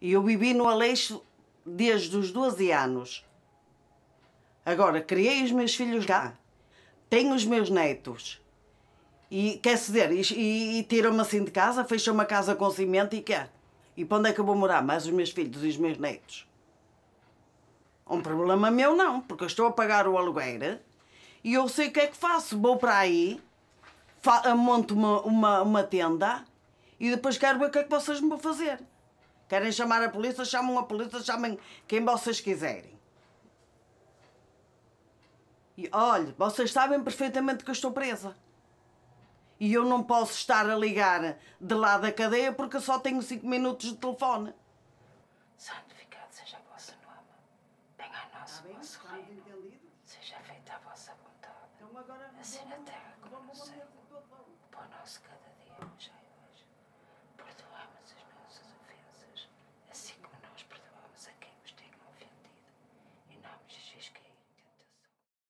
E eu vivi no Aleixo desde os 12 anos. Agora, criei os meus filhos cá Tenho os meus netos. E quer dizer, e, e tiram-me assim de casa, fecham uma casa com cimento e quer. E para onde é que eu vou morar? Mais os meus filhos e os meus netos. Um problema meu não, porque eu estou a pagar o aluguer e eu sei o que é que faço. Vou para aí, monto uma, uma, uma tenda e depois quero ver o que é que vocês me vão fazer. Querem chamar a polícia? Chamam a polícia, chamem quem vocês quiserem. E olhe, vocês sabem perfeitamente que eu estou presa. E eu não posso estar a ligar de lá da cadeia porque só tenho 5 minutos de telefone. Santificado seja o vosso nome. Venha ao nosso bem, vosso reino. Seja feita a vossa vontade. Então agora, assim na terra como no céu. Pão nosso caderno.